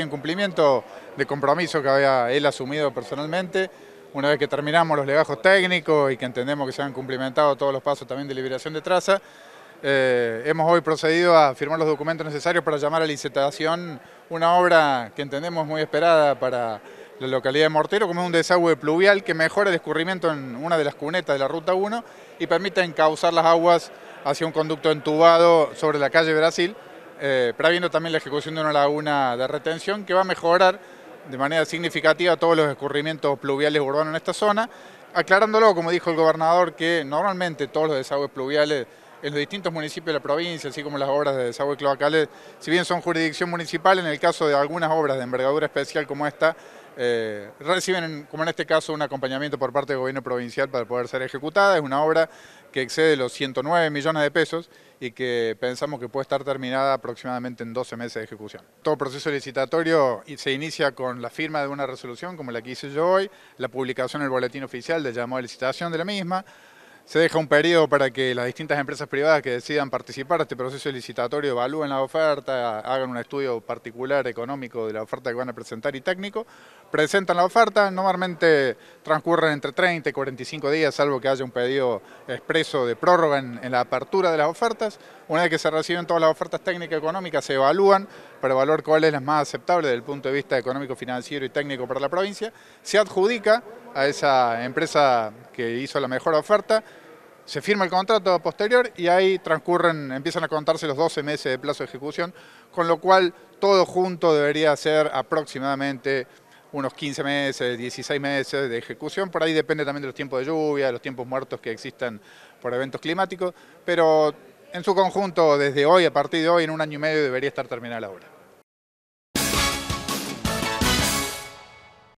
En cumplimiento de compromiso que había él asumido personalmente, una vez que terminamos los legajos técnicos y que entendemos que se han cumplimentado todos los pasos también de liberación de traza, eh, hemos hoy procedido a firmar los documentos necesarios para llamar a licitación una obra que entendemos muy esperada para la localidad de Mortero, como es un desagüe pluvial que mejora el escurrimiento en una de las cunetas de la Ruta 1 y permite encauzar las aguas hacia un conducto entubado sobre la calle Brasil, eh, previendo también la ejecución de una laguna de retención que va a mejorar de manera significativa todos los escurrimientos pluviales urbanos en esta zona, aclarándolo, como dijo el gobernador, que normalmente todos los desagües pluviales en los distintos municipios de la provincia, así como las obras de desagüe cloacales, si bien son jurisdicción municipal, en el caso de algunas obras de envergadura especial como esta, eh, reciben, como en este caso, un acompañamiento por parte del gobierno provincial para poder ser ejecutada. Es una obra que excede los 109 millones de pesos y que pensamos que puede estar terminada aproximadamente en 12 meses de ejecución. Todo proceso licitatorio se inicia con la firma de una resolución, como la que hice yo hoy, la publicación en el boletín oficial de llamado de licitación de la misma, se deja un periodo para que las distintas empresas privadas que decidan participar de este proceso licitatorio evalúen la oferta, hagan un estudio particular económico de la oferta que van a presentar y técnico, presentan la oferta, normalmente transcurren entre 30 y 45 días, salvo que haya un pedido expreso de prórroga en, en la apertura de las ofertas. Una vez que se reciben todas las ofertas técnicas y económicas, se evalúan, valor cuál es la más aceptable desde el punto de vista económico, financiero y técnico para la provincia, se adjudica a esa empresa que hizo la mejor oferta, se firma el contrato posterior y ahí transcurren, empiezan a contarse los 12 meses de plazo de ejecución, con lo cual todo junto debería ser aproximadamente unos 15 meses, 16 meses de ejecución, por ahí depende también de los tiempos de lluvia, de los tiempos muertos que existan por eventos climáticos, pero en su conjunto desde hoy, a partir de hoy, en un año y medio debería estar terminada la obra.